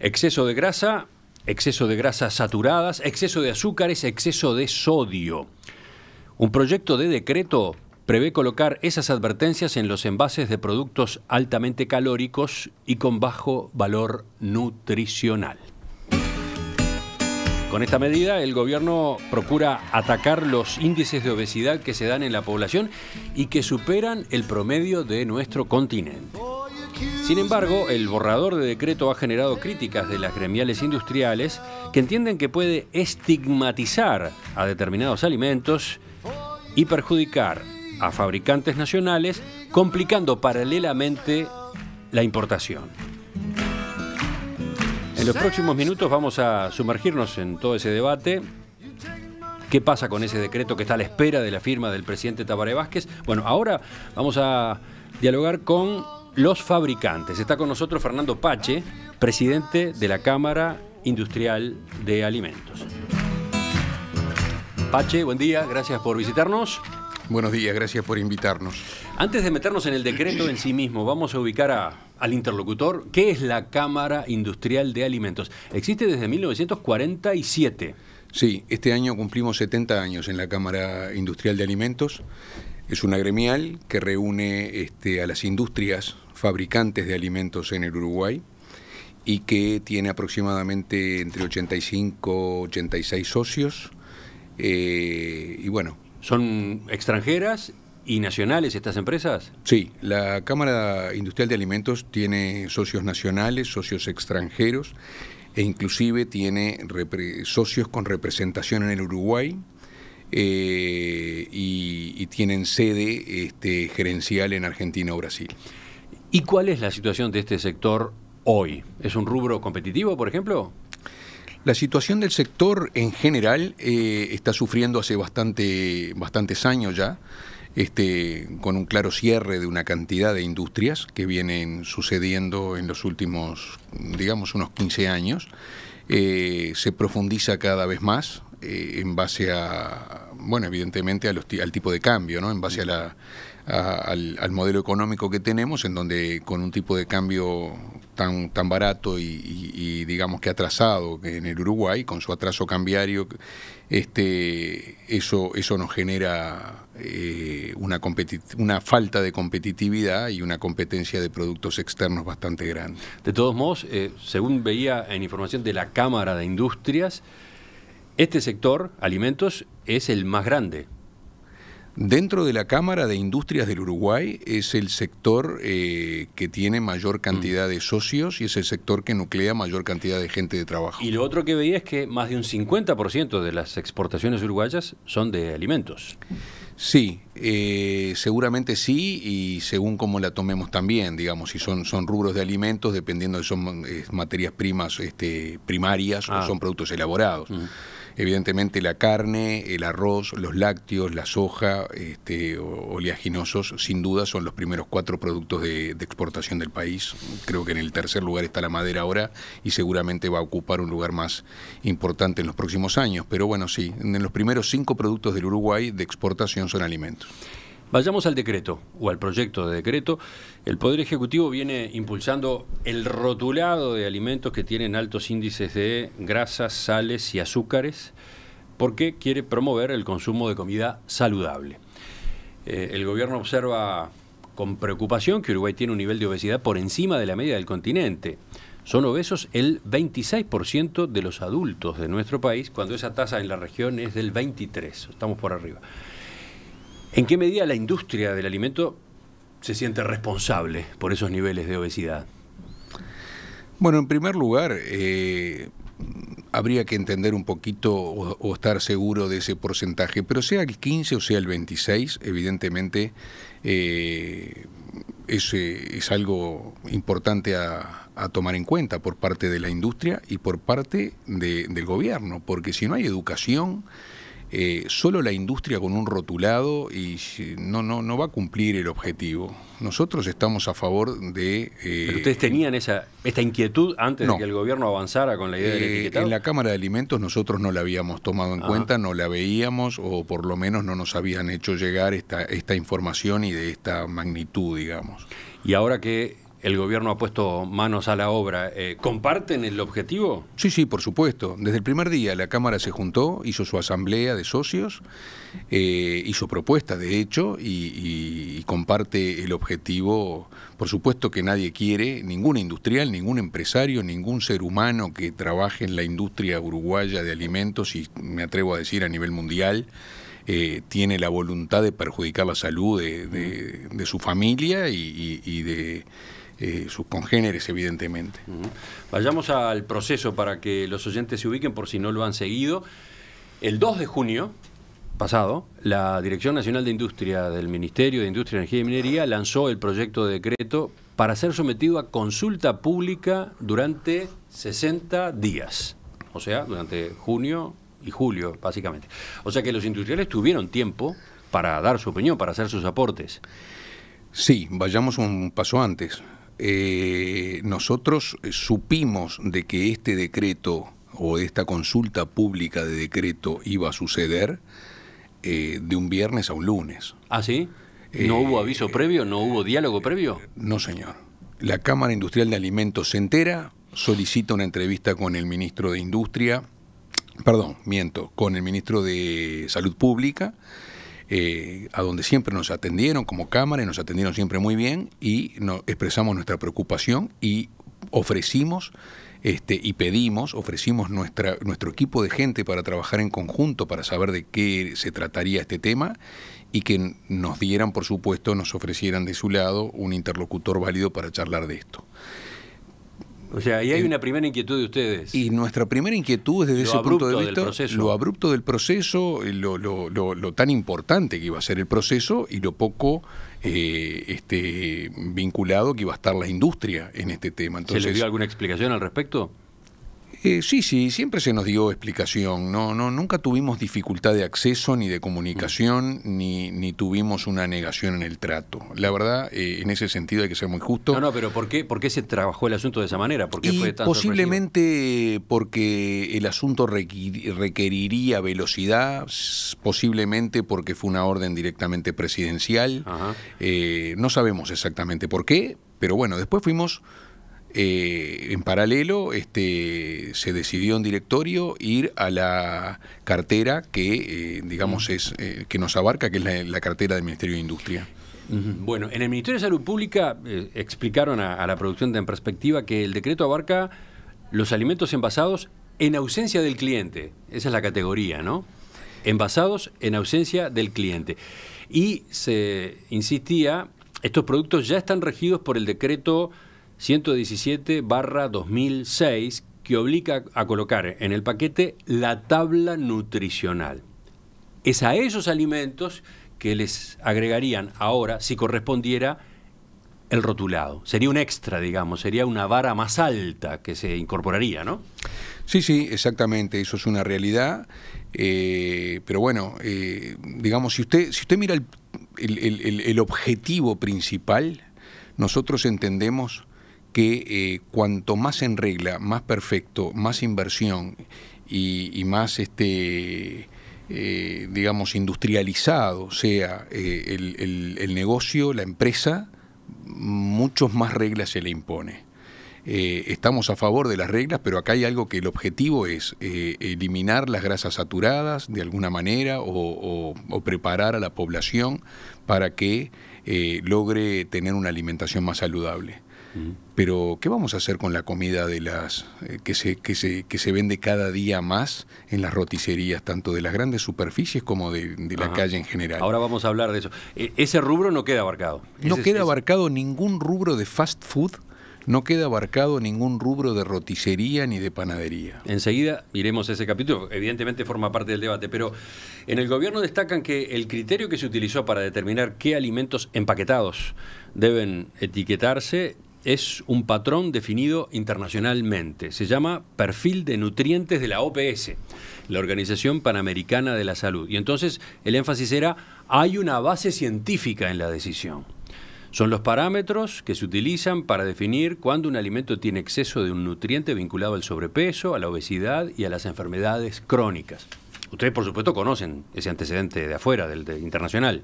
Exceso de grasa, exceso de grasas saturadas, exceso de azúcares, exceso de sodio. Un proyecto de decreto prevé colocar esas advertencias en los envases de productos altamente calóricos y con bajo valor nutricional. Con esta medida, el gobierno procura atacar los índices de obesidad que se dan en la población y que superan el promedio de nuestro continente. Sin embargo, el borrador de decreto ha generado críticas de las gremiales industriales que entienden que puede estigmatizar a determinados alimentos y perjudicar a fabricantes nacionales, complicando paralelamente la importación. En los próximos minutos vamos a sumergirnos en todo ese debate. ¿Qué pasa con ese decreto que está a la espera de la firma del presidente Tabaré Vázquez? Bueno, ahora vamos a dialogar con los fabricantes. Está con nosotros Fernando Pache, presidente de la Cámara Industrial de Alimentos. Pache, buen día, gracias por visitarnos. Buenos días, gracias por invitarnos. Antes de meternos en el decreto en sí mismo, vamos a ubicar al interlocutor. ¿Qué es la Cámara Industrial de Alimentos? Existe desde 1947. Sí, este año cumplimos 70 años en la Cámara Industrial de Alimentos. Es una gremial que reúne este, a las industrias fabricantes de alimentos en el Uruguay y que tiene aproximadamente entre 85 86 socios. Eh, y bueno. ¿Son extranjeras y nacionales estas empresas? Sí, la Cámara Industrial de Alimentos tiene socios nacionales, socios extranjeros e inclusive tiene socios con representación en el Uruguay eh, y, tienen sede este, gerencial en Argentina o Brasil. ¿Y cuál es la situación de este sector hoy? ¿Es un rubro competitivo, por ejemplo? La situación del sector en general eh, está sufriendo hace bastante, bastantes años ya, este, con un claro cierre de una cantidad de industrias que vienen sucediendo en los últimos, digamos, unos 15 años. Eh, se profundiza cada vez más, eh, en base a, bueno, evidentemente al tipo de cambio, ¿no? En base al, modelo económico que tenemos, en donde con un tipo de cambio tan, barato y, digamos que atrasado en el Uruguay, con su atraso cambiario, este, eso, eso nos genera eh, una, una falta de competitividad y una competencia de productos externos bastante grande. De todos modos, eh, según veía en información de la Cámara de Industrias, este sector, alimentos, es el más grande. Dentro de la Cámara de Industrias del Uruguay es el sector eh, que tiene mayor mm. cantidad de socios y es el sector que nuclea mayor cantidad de gente de trabajo. Y lo otro que veía es que más de un 50% de las exportaciones uruguayas son de alimentos. Sí, eh, seguramente sí, y según cómo la tomemos también, digamos, si son, son rubros de alimentos, dependiendo de si son eh, materias primas este, primarias o ah. son productos elaborados. Mm evidentemente la carne, el arroz, los lácteos, la soja, este, oleaginosos, sin duda son los primeros cuatro productos de, de exportación del país. Creo que en el tercer lugar está la madera ahora y seguramente va a ocupar un lugar más importante en los próximos años. Pero bueno, sí, en los primeros cinco productos del Uruguay de exportación son alimentos. Vayamos al decreto o al proyecto de decreto. El Poder Ejecutivo viene impulsando el rotulado de alimentos que tienen altos índices de grasas, sales y azúcares porque quiere promover el consumo de comida saludable. Eh, el gobierno observa con preocupación que Uruguay tiene un nivel de obesidad por encima de la media del continente. Son obesos el 26% de los adultos de nuestro país, cuando esa tasa en la región es del 23%, estamos por arriba. ¿En qué medida la industria del alimento se siente responsable por esos niveles de obesidad? Bueno, en primer lugar, eh, habría que entender un poquito o, estar seguro de ese porcentaje, pero sea el 15 o sea el 26, evidentemente eh, eh, es, algo importante a, tomar en cuenta por parte de la industria y por parte del gobierno, porque si no hay educación, eh, solo la industria con un rotulado y no, no, no va a cumplir el objetivo. Nosotros estamos a favor de... Eh, ¿Pero ustedes tenían esa, esta inquietud antes de que el gobierno avanzara con la idea de del eh, En la Cámara de Alimentos nosotros no la habíamos tomado en ah. cuenta, no la veíamos o por lo menos no nos habían hecho llegar esta, esta información y de esta magnitud, digamos. Y ahora que el gobierno ha puesto manos a la obra. Eh, ¿Comparten el objetivo? Sí, sí, por supuesto. Desde el primer día la Cámara se juntó, hizo su asamblea de socios, eh, hizo propuestas, de hecho, y, comparte el objetivo, por supuesto que nadie quiere, ningún industrial, ningún empresario, ningún ser humano que trabaje en la industria uruguaya de alimentos, y me atrevo a decir a nivel mundial, eh, tiene la voluntad de perjudicar la salud de, su familia y de eh, sus congéneres, evidentemente. Vayamos al proceso para que los oyentes se ubiquen por si no lo han seguido. El 2 de junio pasado, la Dirección Nacional de Industria del Ministerio de Industria, Energía y Minería lanzó el proyecto de decreto para ser sometido a consulta pública durante 60 días, o sea, durante junio y julio, básicamente. O sea que los industriales tuvieron tiempo para dar su opinión, para hacer sus aportes. Sí, vayamos un paso antes. Eh, nosotros supimos de que este decreto o esta consulta pública de decreto iba a suceder eh, de un viernes a un lunes. ¿Ah, sí? ¿No hubo eh, aviso previo? ¿No hubo diálogo previo? No, señor. La Cámara Industrial de Alimentos se entera, solicita una entrevista con el ministro de Industria, perdón, miento, con el ministro de Salud Pública eh, a donde siempre nos atendieron como Cámara y nos atendieron siempre muy bien y expresamos nuestra preocupación y ofrecimos este, y pedimos, ofrecimos nuestra, nuestro equipo de gente para trabajar en conjunto, para saber de qué se trataría este tema y que nos dieran, por supuesto, nos ofrecieran de su lado un interlocutor válido para charlar de esto. O sea, ahí hay eh, una primera inquietud de ustedes. Y nuestra primera inquietud es desde ese punto de vista, lo abrupto del proceso, eh, lo, lo, lo, lo, tan importante que iba a ser el proceso y lo poco eh, este, vinculado que iba a estar la industria en este tema. Entonces, ¿Se les dio alguna explicación al respecto? Eh, sí, sí, siempre se nos dio explicación. No, no, nunca tuvimos dificultad de acceso ni de comunicación, mm. ni, ni tuvimos una negación en el trato. La verdad, eh, en ese sentido hay que ser muy justo. No, no, pero ¿por qué, por qué se trabajó el asunto de esa manera? ¿Por qué fue tan posiblemente porque el asunto requeriría velocidad, posiblemente porque fue una orden directamente presidencial. Eh, no sabemos exactamente por qué, pero bueno, después fuimos eh, en paralelo este, se decidió en directorio ir a la cartera que, eh, digamos, es, eh, que nos abarca, que es la, cartera del Ministerio de Industria. Bueno, en el Ministerio de Salud Pública explicaron a, la producción de En Perspectiva que el decreto abarca los alimentos envasados en ausencia del cliente. Esa es la categoría, ¿no? Envasados en ausencia del cliente. Y se insistía, estos productos ya están regidos por el decreto 117 barra 2006 que obliga a colocar en el paquete la tabla nutricional. Es a esos alimentos que les agregarían ahora, si correspondiera, el rotulado. Sería un extra, digamos, sería una vara más alta que se incorporaría, ¿no? Sí, sí, exactamente, eso es una realidad. Eh, pero bueno, eh, digamos, si usted, si usted mira el objetivo principal, nosotros entendemos que eh, cuanto más en regla, más perfecto, más inversión y, más este eh, digamos industrializado sea eh, el, negocio, la empresa, muchos más reglas se le impone. estamos a favor de las reglas, pero acá hay algo que el objetivo es eliminar las grasas saturadas de alguna manera o, preparar a la población para que logre tener una alimentación más saludable. Pero, ¿qué vamos a hacer con la comida de las eh, que, se, que, se, que se vende cada día más en las roticerías, tanto de las grandes superficies como de, la calle en general? Ahora vamos a hablar de eso. E, ese rubro no queda abarcado. No queda abarcado ningún rubro de fast food no queda abarcado ningún rubro de roticería ni de panadería. Enseguida iremos a ese capítulo, evidentemente forma parte del debate, pero en el gobierno destacan que el criterio que se utilizó para determinar qué alimentos empaquetados deben etiquetarse es un patrón definido internacionalmente. Se llama perfil de nutrientes de la OPS, la Organización Panamericana de la Salud. Y entonces el énfasis era, hay una base científica en la decisión. Son los parámetros que se utilizan para definir cuándo un alimento tiene exceso de un nutriente vinculado al sobrepeso, a la obesidad y a las enfermedades crónicas. Ustedes, por supuesto, conocen ese antecedente de afuera, del internacional.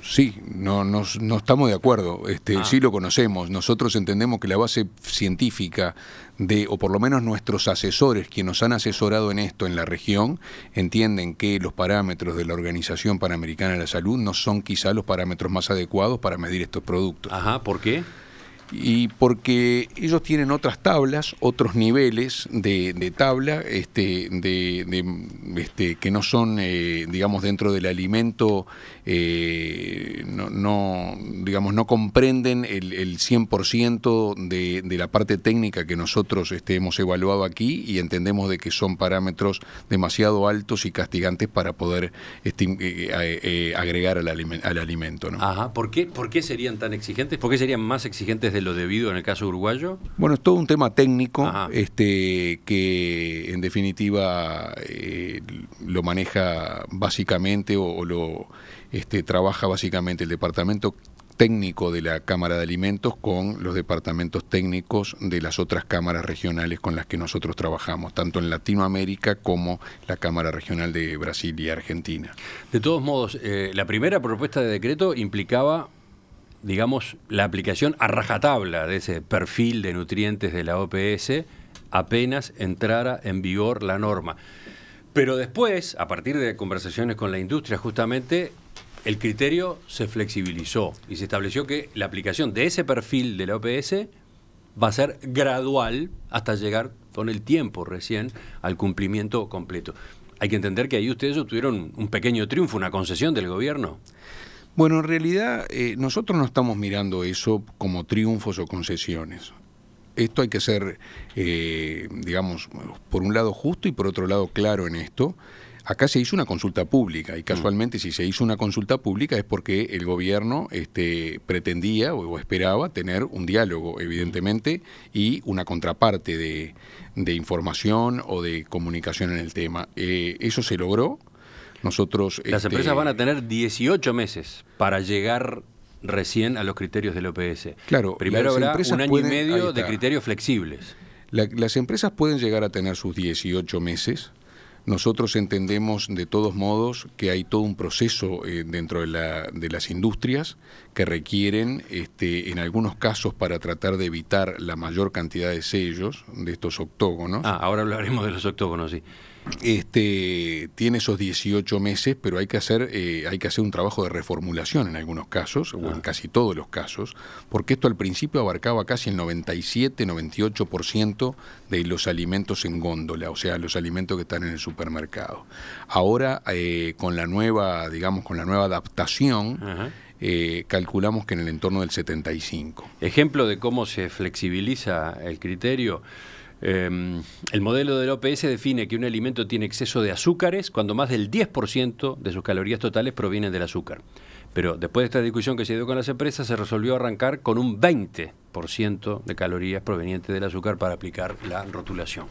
Sí, no, no, estamos de acuerdo. Este, ah. Sí lo conocemos. Nosotros entendemos que la base científica de, o por lo menos nuestros asesores, que nos han asesorado en esto en la región, entienden que los parámetros de la Organización Panamericana de la Salud no son quizá los parámetros más adecuados para medir estos productos. Ajá, ¿por qué? y porque ellos tienen otras tablas, otros niveles de, tabla, este, de, este, que no son, eh, digamos, dentro del alimento eh, no, digamos, no comprenden el, 100% de, la parte técnica que nosotros este, hemos evaluado aquí y entendemos de que son parámetros demasiado altos y castigantes para poder este, eh, eh, agregar al, alimento. ¿no? Ajá. ¿Por qué, serían tan exigentes? ¿Por qué serían más exigentes de lo debido en el caso uruguayo? Bueno, es todo un tema técnico este, que en definitiva lo maneja básicamente o lo este, trabaja básicamente el departamento técnico de la Cámara de Alimentos con los departamentos técnicos de las otras cámaras regionales con las que nosotros trabajamos, tanto en Latinoamérica como la Cámara Regional de Brasil y Argentina. De todos modos, eh, la primera propuesta de decreto implicaba digamos, la aplicación a rajatabla de ese perfil de nutrientes de la OPS apenas entrara en vigor la norma. Pero después, a partir de conversaciones con la industria, justamente el criterio se flexibilizó y se estableció que la aplicación de ese perfil de la OPS va a ser gradual hasta llegar con el tiempo recién al cumplimiento completo. Hay que entender que ahí ustedes obtuvieron un pequeño triunfo, una concesión del gobierno. Bueno, en realidad eh, nosotros no estamos mirando eso como triunfos o concesiones. Esto hay que ser, eh, digamos, por un lado justo y por otro lado claro en esto. Acá se hizo una consulta pública y mm. casualmente si se hizo una consulta pública es porque el gobierno este, pretendía o, esperaba tener un diálogo, evidentemente, y una contraparte de, información o de comunicación en el tema. Eh, eso se logró. Nosotros, Las este, empresas van a tener 18 meses para llegar recién a los criterios del OPS. Claro, primero habrá un año y medio de criterios flexibles. las empresas pueden llegar a tener sus 18 meses nosotros entendemos de todos modos que hay todo un proceso eh, dentro de, las industrias que requieren, este, en algunos casos, para tratar de evitar la mayor cantidad de sellos de estos octógonos. Ah, ahora hablaremos de los octógonos, sí este, tiene esos 18 meses, pero hay que hacer, eh, hay que hacer un trabajo de reformulación en algunos casos, o en ah. casi todos los casos, porque esto al principio abarcaba casi el 97-98% de los alimentos en góndola, o sea, los alimentos que están en el supermercado. Ahora, eh, con la nueva, digamos, con la nueva adaptación, eh, calculamos que en el entorno del 75. Ejemplo de cómo se flexibiliza el criterio. Em, el modelo del OPS define que un alimento tiene exceso de azúcares cuando más del 10% de sus calorías totales provienen del azúcar. Pero después de esta discusión que se dio con las empresas, se resolvió arrancar con un 20% de calorías provenientes del azúcar para aplicar la rotulación.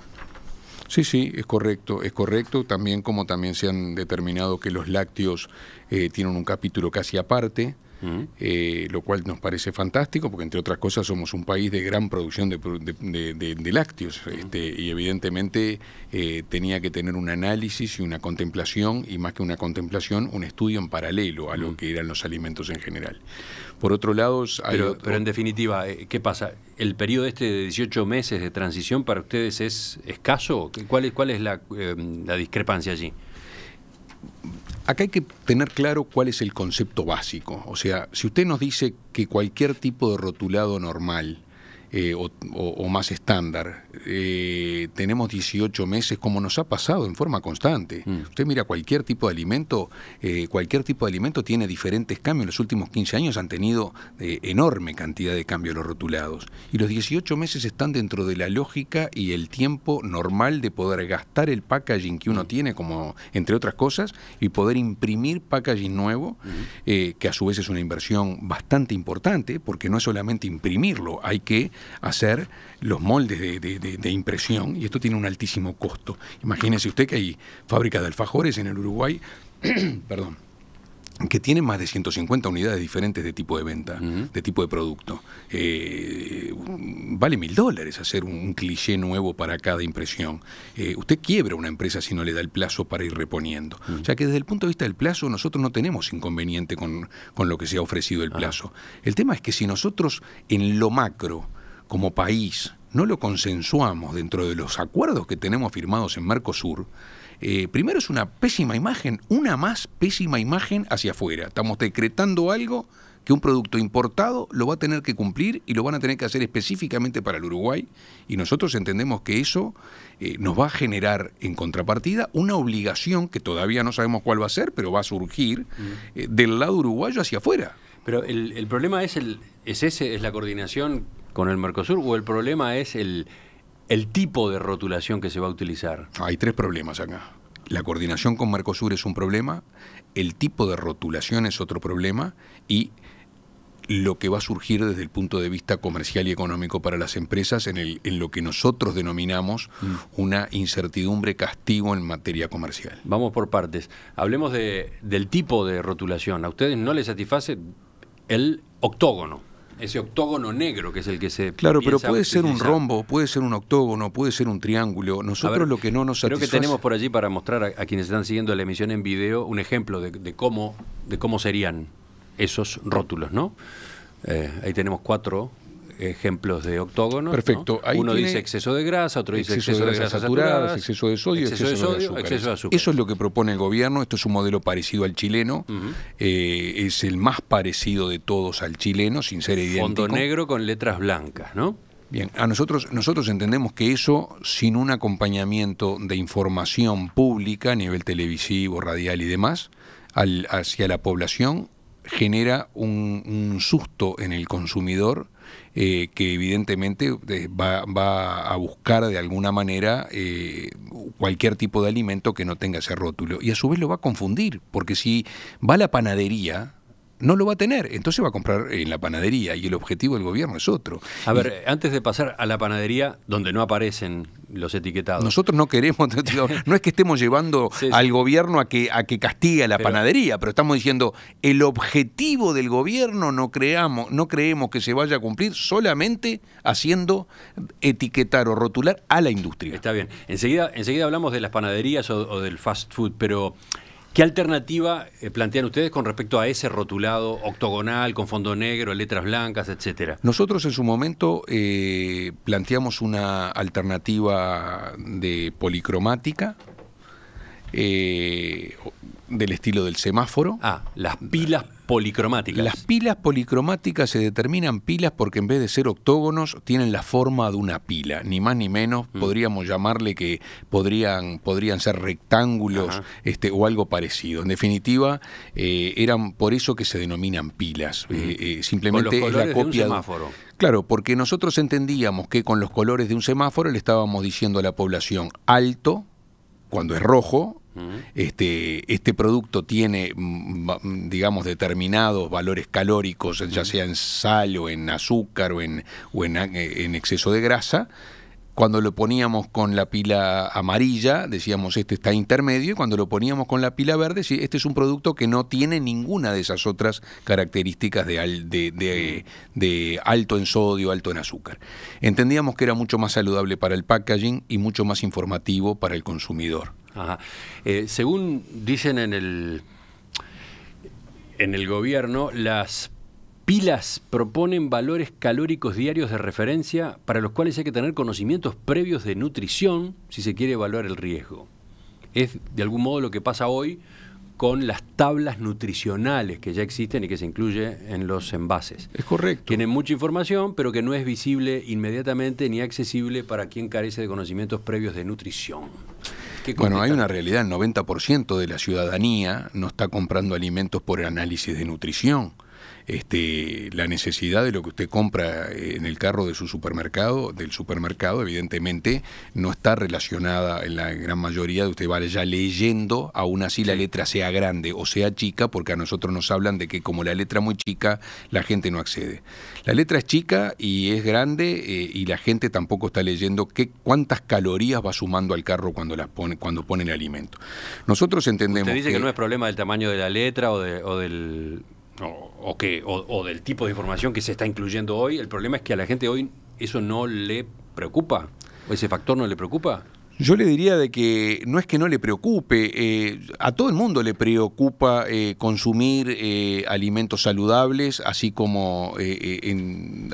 Sí, sí, es correcto, es correcto. También como también se han determinado que los lácteos eh, tienen un capítulo casi aparte. Eh, lo cual nos parece fantástico, porque entre otras cosas somos un país de gran producción de, lácteos, este, y evidentemente eh, tenía que tener un análisis y una contemplación, y más que una contemplación, un estudio en paralelo a lo que eran los alimentos en general. Por otro lado... pero, en definitiva, eh, ¿qué pasa? ¿El periodo este de 18 meses de transición para ustedes es escaso? ¿Cuál es, cuál es la discrepancia allí? Acá hay que tener claro cuál es el concepto básico. O sea, si usted nos dice que cualquier tipo de rotulado normal eh, o, más estándar. Eh, tenemos 18 meses, como nos ha pasado en forma constante. Mm. Usted mira cualquier tipo de alimento, eh, cualquier tipo de alimento tiene diferentes cambios. En los últimos 15 años han tenido enorme cantidad de cambios los rotulados. Y los 18 meses están dentro de la lógica y el tiempo normal de poder gastar el packaging que uno mm. tiene, como entre otras cosas, y poder imprimir packaging nuevo, mm. que a su vez es una inversión bastante importante, porque no es solamente imprimirlo, hay que hacer los moldes de, impresión y esto tiene un altísimo costo. Imagínese usted que hay fábricas de alfajores en el Uruguay, perdón, que tienen más de 150 unidades diferentes de tipo de venta, de tipo de producto. Eh, vale mil dólares hacer un, cliché nuevo para cada impresión. Eh, usted quiebra una empresa si no le da el plazo para ir reponiendo. ya O sea que desde el punto de vista del plazo nosotros no tenemos inconveniente con, lo que se ha ofrecido el plazo. El tema es que si nosotros en lo macro como país no lo consensuamos dentro de los acuerdos que tenemos firmados en Mercosur, eh, primero es una pésima imagen, una más pésima imagen hacia afuera. Estamos decretando algo que un producto importado lo va a tener que cumplir y lo van a tener que hacer específicamente para el Uruguay y nosotros entendemos que eso eh, nos va a generar en contrapartida una obligación que todavía no sabemos cuál va a ser, pero va a surgir mm. eh, del lado uruguayo hacia afuera. Pero el, problema es, el, ese, es la coordinación con el Mercosur o el problema es el, el tipo de rotulación que se va a utilizar? Hay tres problemas acá. La coordinación con Mercosur es un problema, el tipo de rotulación es otro problema y lo que va a surgir desde el punto de vista comercial y económico para las empresas en, lo que nosotros denominamos mm. una incertidumbre castigo en materia comercial. Vamos por partes. Hablemos de, del tipo de rotulación. A ustedes no les satisface el octógono ese octógono negro que es el que se. Claro, pero puede ser un rombo, puede ser un octógono, puede ser un triángulo. Nosotros lo que no nos satisface. Creo que tenemos por allí para mostrar a, quienes están siguiendo la emisión en video un ejemplo de, cómo, de cómo serían esos rótulos, ¿no? Eh, ahí tenemos cuatro ejemplos de octógonos. Perfecto. Uno dice exceso de grasa, otro dice exceso de, grasas saturadas, exceso de sodio, exceso, de, azúcar. Eso es lo que propone el gobierno. Esto es un modelo parecido al chileno. Eh, es el más parecido de todos al chileno, sin ser idéntico. Fondo negro con letras blancas, ¿no? Bien, a nosotros, nosotros entendemos que eso, sin un acompañamiento de información pública a nivel televisivo, radial y demás, hacia la población, genera un susto en el consumidor eh, que evidentemente eh, va, a buscar de alguna manera eh, cualquier tipo de alimento que no tenga ese rótulo. Y a su vez lo va a confundir, porque si va a la panadería, no lo va a tener. Entonces va a comprar en la panadería y el objetivo del gobierno es otro. A ver, antes de pasar a la panadería, donde no aparecen los etiquetados. Nosotros no queremos, no es que estemos llevando al gobierno a que, a que castigue a la panadería, pero estamos diciendo el objetivo del gobierno no creamos, no creemos que se vaya a cumplir solamente haciendo etiquetar o rotular a la industria. Está bien. Enseguida, enseguida hablamos de las panaderías o del fast food, pero ¿Qué alternativa eh, plantean ustedes con respecto a ese rotulado octogonal, con fondo negro, letras blancas, etcétera? Nosotros en su momento eh, planteamos una alternativa de policromática. Eh, del estilo del semáforo. Ah, las pilas policromáticas. Las pilas policromáticas se determinan pilas porque en vez de ser octógonos tienen la forma de una pila, ni más ni menos. Mm. Podríamos llamarle que podrían, podrían ser rectángulos este, o algo parecido. En definitiva, eh, eran por eso que se denominan pilas. Mm. Eh, eh, simplemente la copia. De un semáforo. Claro, porque nosotros entendíamos que con los colores de un semáforo le estábamos diciendo a la población alto cuando es rojo este, este producto tiene, mm, mm, digamos, determinados valores calóricos, ya sea en sal o en azúcar o en eh, exceso de grasa, cuando lo poníamos con la pila amarilla, decíamos este está intermedio, y cuando lo poníamos con la pila verde, este es un producto que no tiene ninguna de esas otras características de, de, alto en sodio, alto en azúcar. Entendíamos que era mucho más saludable para el packaging y mucho más informativo para el consumidor. Eh, según dicen en el, en el gobierno, las pilas proponen valores calóricos diarios de referencia para los cuales hay que tener conocimientos previos de nutrición si se quiere evaluar el riesgo. Es de algún modo lo que pasa hoy con las tablas nutricionales que ya existen y que se incluye en los envases. Es correcto. Tienen mucha información, pero que no es visible inmediatamente ni accesible para quien carece de conocimientos previos de nutrición. Bueno, hay una realidad, el 90% de la ciudadanía no está comprando alimentos por análisis de nutrición este, la necesidad de lo que usted compra eh, en el carro de su supermercado, del supermercado, evidentemente no está relacionada en la gran mayoría de usted vaya leyendo, aún así la letra sea grande o sea chica, porque a nosotros nos hablan de que como la letra muy chica, la gente no accede. La letra es chica y es grande eh, y la gente tampoco está leyendo qué, cuántas calorías va sumando al carro cuando, las pone, cuando pone el alimento. Nosotros entendemos... Usted dice que, no es problema del tamaño de la letra o del o, que, o, del tipo de información que se está incluyendo hoy, el problema es que a la gente hoy eso no le preocupa, o ese factor no le preocupa. Yo le diría de que no es que no le preocupe, eh, a todo el mundo le preocupa eh, consumir eh, alimentos saludables, así como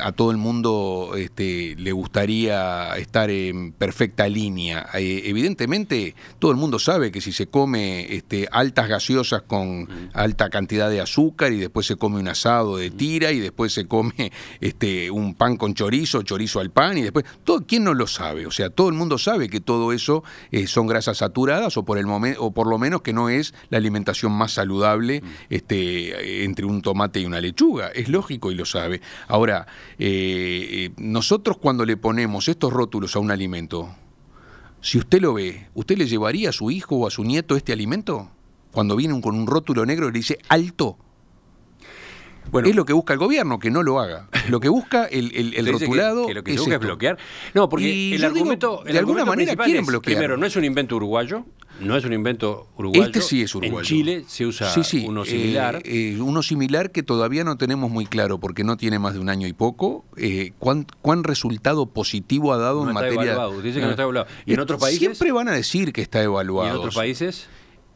a todo el mundo este, le gustaría estar en perfecta línea. evidentemente, todo el mundo sabe que si se come este, altas gaseosas con alta cantidad de azúcar y después se come un asado de tira y después se come este, un pan con chorizo, chorizo al pan y después, todo, ¿quién no lo sabe? O sea, todo el mundo sabe que todo eso eso eh, son grasas saturadas o por, el o por lo menos que no es la alimentación más saludable mm. este, entre un tomate y una lechuga. Es lógico y lo sabe. Ahora, eh, eh, nosotros cuando le ponemos estos rótulos a un alimento, si usted lo ve, ¿usted le llevaría a su hijo o a su nieto este alimento? Cuando vienen con un rótulo negro y le dice alto bueno, es lo que busca el gobierno, que no lo haga. Lo que busca el, el, rotulado. lo busca bloquear. No, porque el argumento. de alguna manera quieren bloquear. Primero, no es un invento uruguayo. No es un invento uruguayo. Este sí es uruguayo. En Chile se usa uno similar. Eh, eh, uno similar que todavía no tenemos muy claro porque no tiene más de un año y poco. Eh, ¿cuán, resultado positivo ha dado no en está materia. Evaluado. Dice que no ah. está evaluado. ¿Y en otros países? Siempre van a decir que está evaluado. ¿Y en otros países?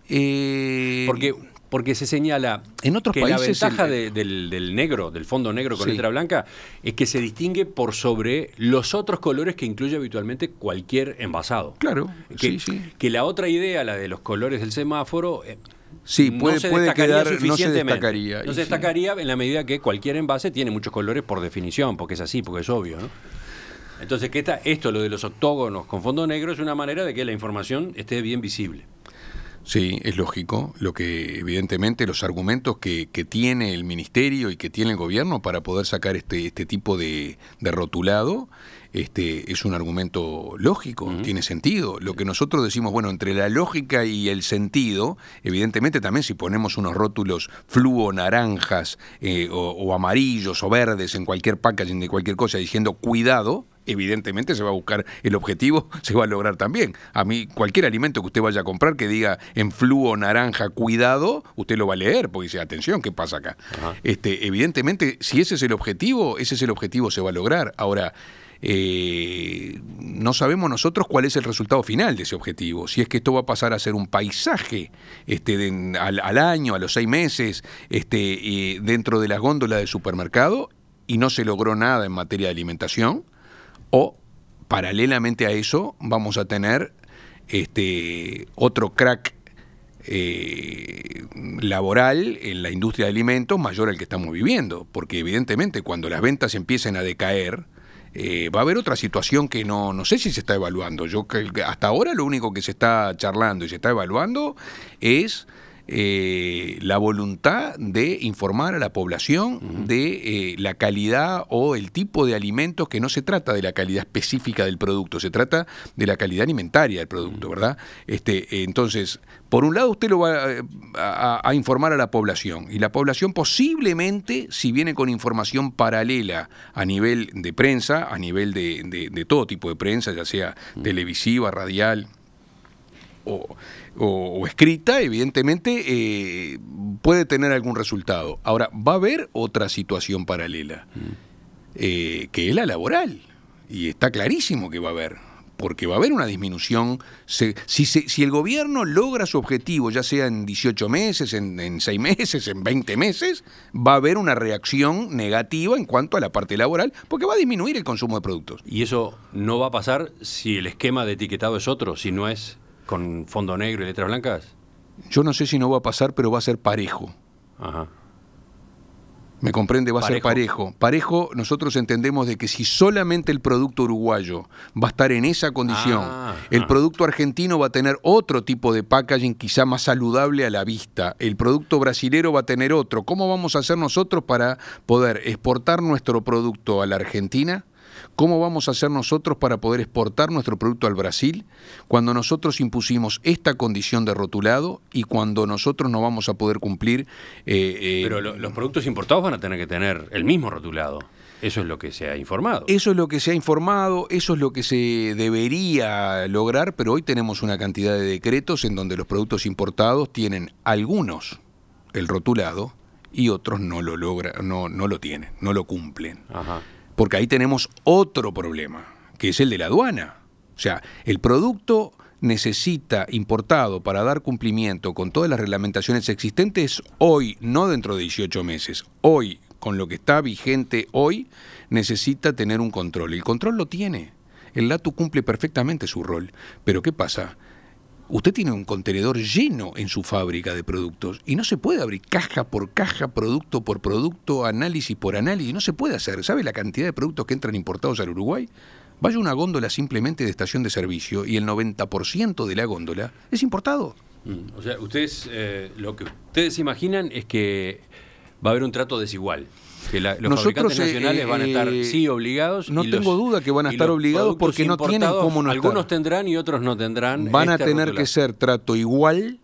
Porque porque se señala en otros que la ventaja del, negro, del fondo negro con letra blanca, es que se distingue por sobre los otros colores que incluye habitualmente cualquier envasado. Claro, que, sí, sí. que la otra idea, la de los colores del semáforo... Eh, sí, no suficientemente. no se destacaría. No destacaría en la medida que cualquier envase tiene muchos colores por definición, porque es así, porque es obvio, Entonces, que esta, esto, lo de los octógonos con fondo negro, es una manera de que la información esté bien visible. Sí, es lógico. Lo que evidentemente los argumentos que, que, tiene el ministerio y que tiene el gobierno para poder sacar este, este tipo de, rotulado este, es un argumento lógico, tiene sentido. Lo que nosotros decimos, bueno, entre la lógica y el sentido, evidentemente también si ponemos unos rótulos fluo, naranjas eh, o, amarillos o verdes en cualquier packaging de cualquier cosa diciendo cuidado, evidentemente se va a buscar el objetivo, se va a lograr también. A mí, cualquier alimento que usted vaya a comprar que diga en fluo naranja, cuidado, usted lo va a leer, porque dice, atención, ¿qué pasa acá? Este, evidentemente, si ese es el objetivo, ese es el objetivo, se va a lograr. Ahora, eh, no sabemos nosotros cuál es el resultado final de ese objetivo. Si es que esto va a pasar a ser un paisaje este, al, año, a los seis meses, este, eh, dentro de las góndolas del supermercado y no se logró nada en materia de alimentación, o paralelamente a eso vamos a tener este, otro crack eh, laboral en la industria de alimentos mayor al que estamos viviendo, porque evidentemente cuando las ventas empiecen a decaer, eh, va a haber otra situación que no, no sé si se está evaluando. Yo hasta ahora lo único que se está charlando y se está evaluando es eh, la voluntad de informar a la población de eh, la calidad o el tipo de alimentos, que no se trata de la calidad específica del producto, se trata de la calidad alimentaria del producto, ¿verdad? Este, entonces, por un lado usted lo va eh, a, informar a la población y la población posiblemente, si viene con información paralela a nivel de prensa, a nivel de, de todo tipo de prensa, ya sea televisiva, radial, o o, escrita, evidentemente, eh, puede tener algún resultado. Ahora, va a haber otra situación paralela, eh, que es la laboral. Y está clarísimo que va a haber porque va a haber una disminución. si, el gobierno logra su objetivo, ya sea en 18 meses, en, en, 6 meses, en 20 meses, va a haber una reacción negativa en cuanto a la parte laboral, porque va a disminuir el consumo de productos. Y eso no va a pasar si el esquema de etiquetado es otro, si no es con fondo negro y letras blancas? Yo no sé si no va a pasar, pero va a ser parejo. Ajá. ¿Me comprende? Va a ser parejo. Parejo, nosotros entendemos de que si solamente el producto uruguayo va a estar en esa condición, ah, el ah. producto argentino va a tener otro tipo de packaging quizá más saludable a la vista, el producto brasilero va a tener otro. ¿Cómo vamos a hacer nosotros para poder exportar nuestro producto a la Argentina? ¿Cómo vamos a hacer nosotros para poder exportar nuestro producto al Brasil cuando nosotros impusimos esta condición de rotulado y cuando nosotros no vamos a poder cumplir? Eh, eh, pero los productos importados van a tener que tener el mismo rotulado. Eso es lo que se ha informado. Eso es lo que se ha informado, eso es lo que se debería lograr, pero hoy tenemos una cantidad de decretos en donde los productos importados tienen algunos el rotulado y otros no lo no, no lo tienen, no lo cumplen. Ajá. Porque ahí tenemos otro problema, que es el de la aduana. O sea, el producto necesita importado para dar cumplimiento con todas las reglamentaciones existentes hoy, no dentro de 18 meses, hoy, con lo que está vigente hoy, necesita tener un control. El control lo tiene. El LATU cumple perfectamente su rol. Pero ¿qué pasa? Usted tiene un contenedor lleno en su fábrica de productos y no se puede abrir caja por caja, producto por producto, análisis por análisis, no se puede hacer. ¿Sabe la cantidad de productos que entran importados al Uruguay? Vaya una góndola simplemente de estación de servicio y el 90% de la góndola es importado. Mm, o sea, ustedes, eh, lo que ustedes imaginan es que va a haber un trato desigual los eh, nacionales van a eh, estar eh, sí obligados. No tengo duda que van a estar obligados porque no tienen cómo no Algunos tendrán y otros no tendrán. Van a tener que ser trato igual,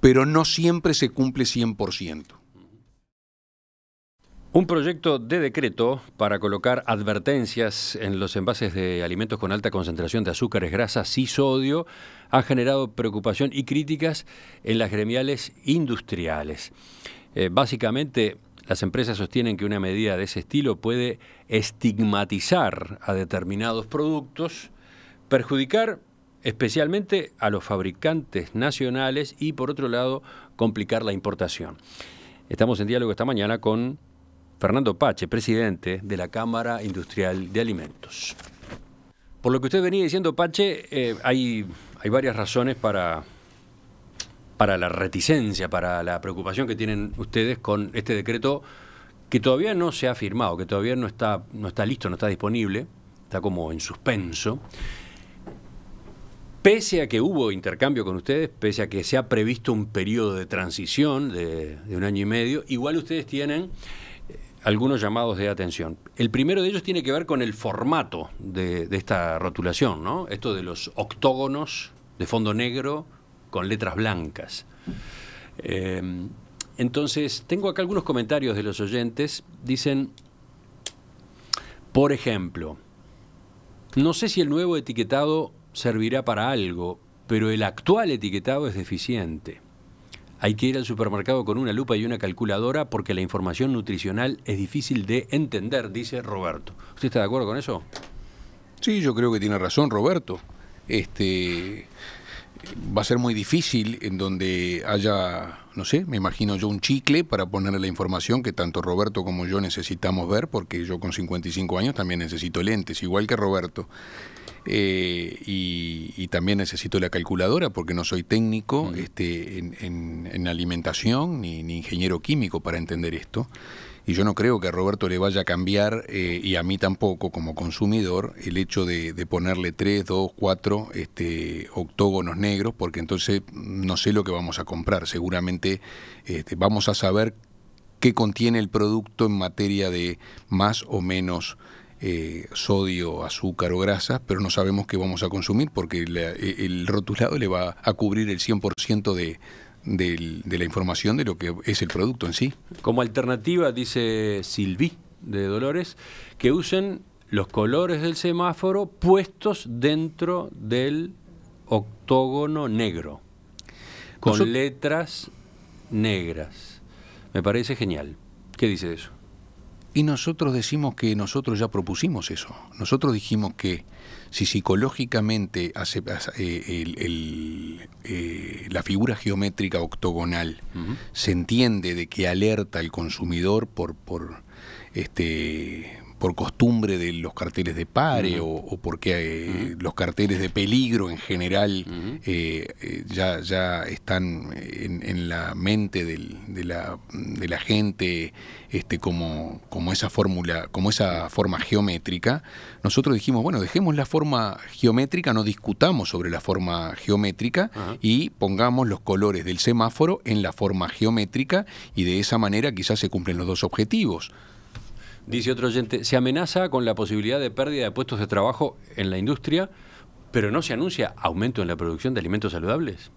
pero no siempre se cumple 100%. Un proyecto de decreto para colocar advertencias en los envases de alimentos con alta concentración de azúcares, grasas y sodio ha generado preocupación y críticas en las gremiales industriales. básicamente, las empresas sostienen que una medida de ese estilo puede estigmatizar a determinados productos, perjudicar especialmente a los fabricantes nacionales y, por otro lado, complicar la importación. Estamos en diálogo esta mañana con Fernando Pache, presidente de la Cámara Industrial de Alimentos. Por lo que usted venía diciendo, Pache, eh, hay varias razones para, para la reticencia, para la preocupación que tienen ustedes con este decreto que todavía no se ha firmado, que todavía no está, no está listo, no está disponible, está como en suspenso. Pese a que hubo intercambio con ustedes, pese a que se ha previsto un periodo de transición de, un año y medio, igual ustedes tienen eh, algunos llamados de atención. El primero de ellos tiene que ver con el formato de, de esta rotulación, ¿no? Esto de los octógonos de fondo negro, con letras blancas. Em, entonces, tengo acá algunos comentarios de los oyentes. Dicen, por ejemplo, no sé si el nuevo etiquetado servirá para algo, pero el actual etiquetado es deficiente. Hay que ir al supermercado con una lupa y una calculadora porque la información nutricional es difícil de entender, dice Roberto. ¿Usted está de acuerdo con eso? Sí, yo creo que tiene razón Roberto. Este, va a ser muy difícil en donde haya, no sé, me imagino yo un chicle para ponerle la información que tanto Roberto como yo necesitamos ver, porque yo con 55 años también necesito lentes, igual que Roberto. Eh, y, también necesito la calculadora porque no soy técnico este, en, en, alimentación ni ingeniero químico para entender esto y yo no creo que a Roberto le vaya a cambiar, eh, y a mí tampoco como consumidor, el hecho de, ponerle tres dos cuatro este, octógonos negros, porque entonces no sé lo que vamos a comprar. Seguramente este, vamos a saber qué contiene el producto en materia de más o menos eh, sodio, azúcar o grasas, pero no sabemos qué vamos a consumir porque e, el rotulado le va a cubrir el 100% de, de la información de lo que es el producto en sí. Como alternativa, dice Silvi de Dolores, que usen los colores del semáforo puestos dentro del octógono negro, con letras negras. Me parece genial. ¿Qué dice eso? Y nosotros decimos que nosotros ya propusimos eso. Nosotros dijimos que si psicológicamente eh, eh, la figura geométrica octogonal se entiende de que alerta al consumidor por, por este, por costumbre de los carteles de pare o, porque eh, los carteles de peligro en general eh, eh, ya, ya están en, la mente de, la, de, la, gente este, como, como esa fórmula, como esa forma geométrica, nosotros dijimos, bueno, dejemos la forma geométrica, no discutamos sobre la forma geométrica y pongamos los colores del semáforo en la forma geométrica y de esa manera quizás se cumplen los dos objetivos. Dice otro oyente, se amenaza con la posibilidad de pérdida de puestos de trabajo en la industria, pero no se anuncia aumento en la producción de alimentos saludables.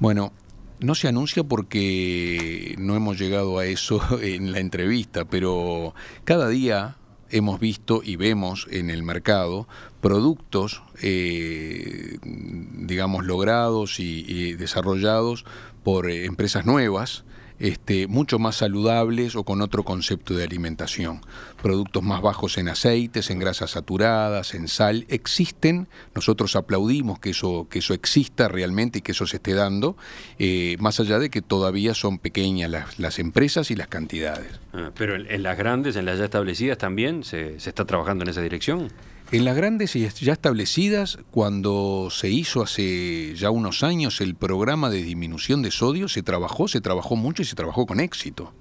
Bueno, no se anuncia porque no hemos llegado a eso en la entrevista, pero cada día hemos visto y vemos en el mercado productos, eh, digamos, logrados y, desarrollados por eh, empresas nuevas este, mucho más saludables o con otro concepto de alimentación. Productos más bajos en aceites, en grasas saturadas, en sal, existen, nosotros aplaudimos que eso, que eso exista realmente y que eso se esté dando, eh, más allá de que todavía son pequeñas las, las empresas y las cantidades. Ah, pero en, en, las grandes, en las ya establecidas también, ¿se, se está trabajando en esa dirección? En las grandes y ya establecidas, cuando se hizo hace ya unos años el programa de disminución de sodio, se trabajó, se trabajó mucho y se trabajó con éxito.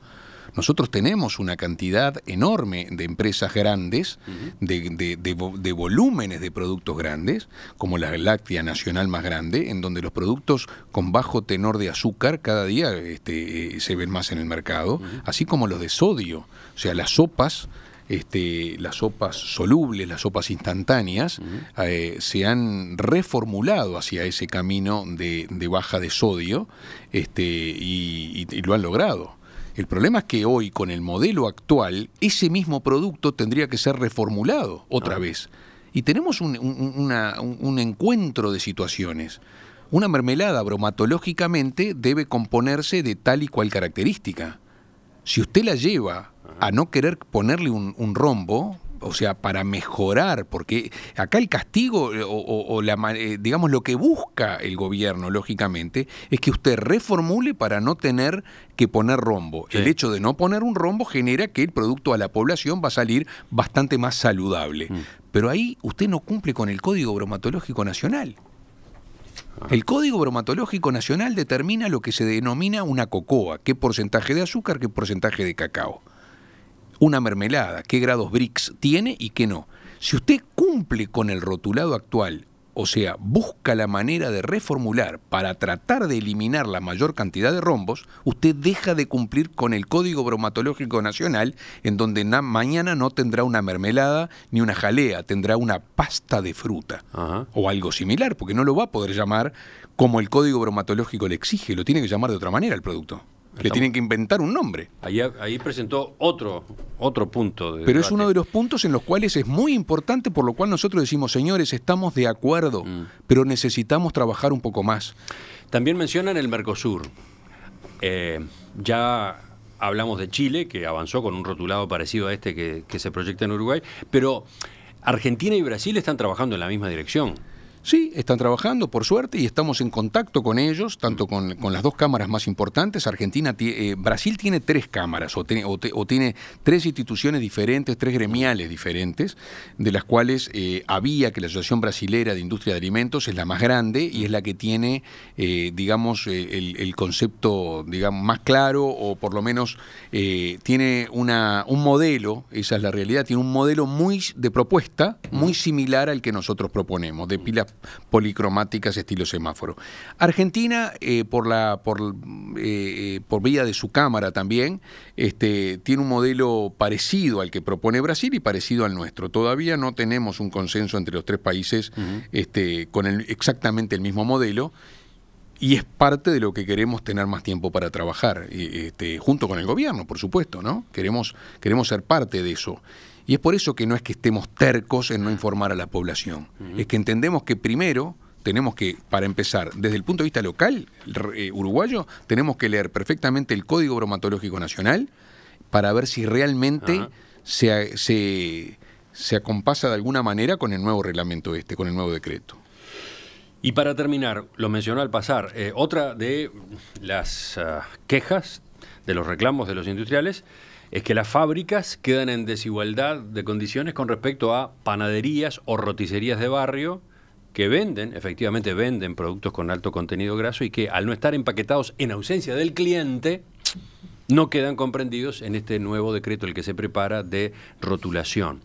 Nosotros tenemos una cantidad enorme de empresas grandes, de, volúmenes de productos grandes, como la láctea nacional más grande, en donde los productos con bajo tenor de azúcar cada día este, eh, se ven más en el mercado, así como los de sodio, o sea, las sopas este, las sopas solubles, las sopas instantáneas, eh, se han reformulado hacia ese camino de, baja de sodio este, y, lo han logrado. El problema es que hoy, con el modelo actual, ese mismo producto tendría que ser reformulado otra ah. vez. Y tenemos un, encuentro de situaciones. Una mermelada bromatológicamente debe componerse de tal y cual característica. Si usted la lleva a no querer ponerle un, rombo, o sea, para mejorar, porque acá el castigo eh, o, la, eh, digamos lo que busca el gobierno, lógicamente, es que usted reformule para no tener que poner rombo. El hecho de no poner un rombo genera que el producto a la población va a salir bastante más saludable. Mm. Pero ahí usted no cumple con el Código Bromatológico Nacional. Ah. El Código Bromatológico Nacional determina lo que se denomina una cocoa, qué porcentaje de azúcar, qué porcentaje de cacao una mermelada, qué grados BRICS tiene y qué no. Si usted cumple con el rotulado actual, o sea, busca la manera de reformular para tratar de eliminar la mayor cantidad de rombos, usted deja de cumplir con el Código Bromatológico Nacional, en donde mañana no tendrá una mermelada ni una jalea, tendrá una pasta de fruta o algo similar, porque no lo va a poder llamar como el Código Bromatológico le exige, lo tiene que llamar de otra manera el producto. Le tienen que inventar un nombre. Ahí, presentó otro, otro punto. De Pero es uno de los puntos en los cuales es muy importante, por lo cual nosotros decimos, señores, estamos de acuerdo, mm. pero necesitamos trabajar un poco más. También mencionan el Mercosur. Eh, ya hablamos de Chile, que avanzó con un rotulado parecido a este que se proyecta en Uruguay, pero Argentina y Brasil están trabajando en la misma dirección. Sí, están trabajando, por suerte, y estamos en contacto con ellos, tanto con, las dos cámaras más importantes. Argentina, eh, Brasil tiene tres cámaras, o, o, tiene tres instituciones diferentes, tres gremiales diferentes, de las cuales eh, había que la Asociación Brasilera de Industria de Alimentos es la más grande y es la que tiene, eh, digamos, el, el, concepto digamos, más claro, o por lo menos tiene una, un modelo, esa es la realidad, tiene un modelo muy de propuesta, muy similar al que nosotros proponemos, de pilas policromáticas estilo semáforo. Argentina, eh, por, la, por, eh, eh, por vía de su cámara también, este, tiene un modelo parecido al que propone Brasil y parecido al nuestro. Todavía no tenemos un consenso entre los tres países este, con exactamente el mismo modelo y es parte de lo que queremos tener más tiempo para trabajar, este, junto con el gobierno, por supuesto, ¿no? Queremos, queremos ser parte de eso. Y es por eso que no es que estemos tercos en no informar a la población. Es que entendemos que primero tenemos que, para empezar, desde el punto de vista local, eh, uruguayo, tenemos que leer perfectamente el Código Bromatológico Nacional para ver si realmente se, acompasa de alguna manera con el nuevo reglamento este, con el nuevo decreto. Y para terminar, lo mencionó al pasar, eh, otra de las ah, quejas, de los reclamos de los industriales, es que las fábricas quedan en desigualdad de condiciones con respecto a panaderías o roticerías de barrio que venden, efectivamente venden productos con alto contenido graso y que al no estar empaquetados en ausencia del cliente, no quedan comprendidos en este nuevo decreto, el que se prepara de rotulación.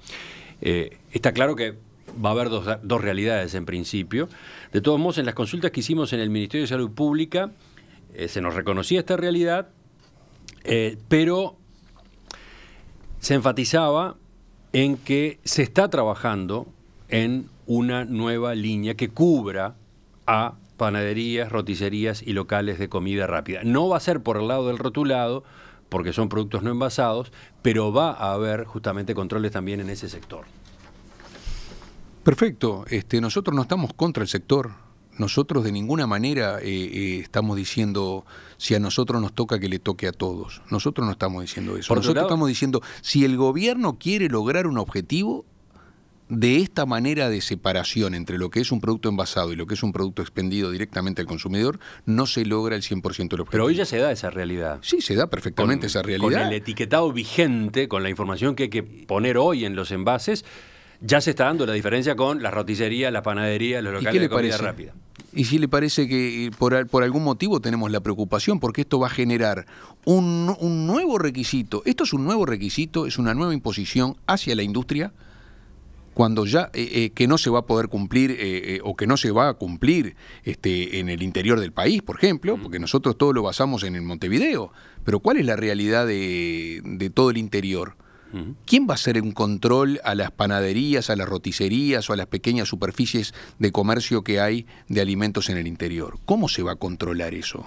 Eh, está claro que va a haber dos, realidades en principio. De todos modos, en las consultas que hicimos en el Ministerio de Salud Pública, eh, se nos reconocía esta realidad, eh, pero se enfatizaba en que se está trabajando en una nueva línea que cubra a panaderías, roticerías y locales de comida rápida. No va a ser por el lado del rotulado, porque son productos no envasados, pero va a haber justamente controles también en ese sector. Perfecto. Este, nosotros no estamos contra el sector. Nosotros de ninguna manera eh, eh, estamos diciendo si a nosotros nos toca que le toque a todos. Nosotros no estamos diciendo eso. Nosotros estamos diciendo si el gobierno quiere lograr un objetivo, de esta manera de separación entre lo que es un producto envasado y lo que es un producto expendido directamente al consumidor, no se logra el 100% del objetivo. Pero hoy ya se da esa realidad. Sí, se da perfectamente esa realidad. Con el etiquetado vigente, con la información que hay que poner hoy en los envases, ya se está dando la diferencia con la roticerías, la panadería, los locales de comida rápida. Y si le parece que eh, por, por, algún motivo tenemos la preocupación, porque esto va a generar un, nuevo requisito. Esto es un nuevo requisito, es una nueva imposición hacia la industria, cuando ya eh, eh, que no se va a poder cumplir o que no se va a cumplir este, en el interior del país, por ejemplo, porque nosotros todo lo basamos en el Montevideo. Pero ¿cuál es la realidad de todo el interior? ¿Quién va a hacer un control a las panaderías, a las roticerías o a las pequeñas superficies de comercio que hay de alimentos en el interior? ¿Cómo se va a controlar eso?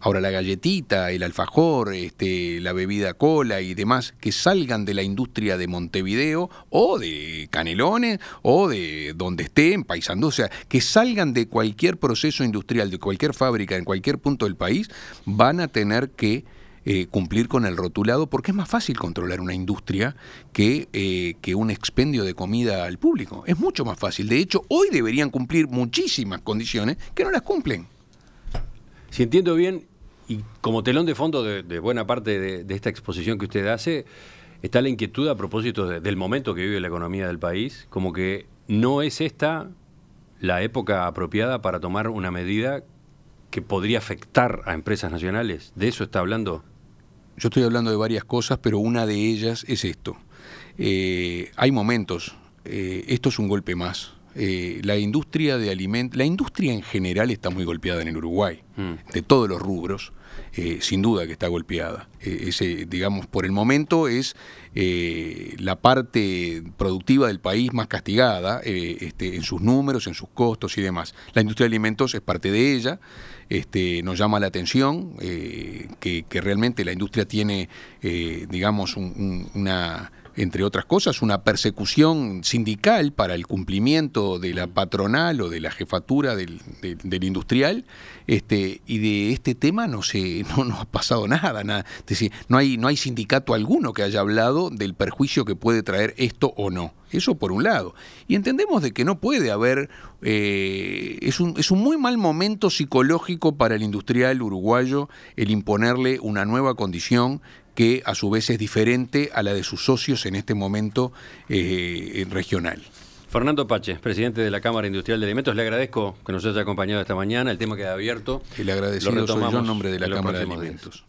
Ahora la galletita, el alfajor, este, la bebida cola y demás que salgan de la industria de Montevideo o de Canelones o de donde estén, paisando, o sea, que salgan de cualquier proceso industrial, de cualquier fábrica, en cualquier punto del país, van a tener que eh, cumplir con el rotulado, porque es más fácil controlar una industria eh, que, un expendio de comida al público. Es mucho más fácil. De hecho, hoy deberían cumplir muchísimas condiciones que no las cumplen. Si entiendo bien, y como telón de fondo de, buena parte de, esta exposición que usted hace, está la inquietud a propósito del momento que vive la economía del país, como que no es esta la época apropiada para tomar una medida que podría afectar a empresas nacionales. ¿De eso está hablando? yo estoy hablando de varias cosas, pero una de ellas es esto. Eh, hay momentos, eh, esto es un golpe más. Eh, la industria de alimentos, la industria en general está muy golpeada en el Uruguay, mm. de todos los rubros. Eh, sin duda que está golpeada. Eh, ese, digamos, por el momento es eh, la parte productiva del país más castigada este, en sus números, en sus costos y demás. La industria de alimentos es parte de ella. Este, nos llama la atención que, realmente la industria tiene, digamos, una entre otras cosas, una persecución sindical para el cumplimiento de la patronal o de la jefatura del, industrial, este, y de este tema no se, no, ha pasado nada, nada. decir, no hay, no hay sindicato alguno que haya hablado del perjuicio que puede traer esto o no. Eso por un lado. Y entendemos de que no puede haber, eh, es, un, es un muy mal momento psicológico para el industrial uruguayo el imponerle una nueva condición que a su vez es diferente a la de sus socios en este momento eh, regional. Fernando Pache, presidente de la Cámara Industrial de Alimentos, le agradezco que nos haya acompañado esta mañana, el tema queda abierto. Y le lo en nombre de la Cámara de Alimentos.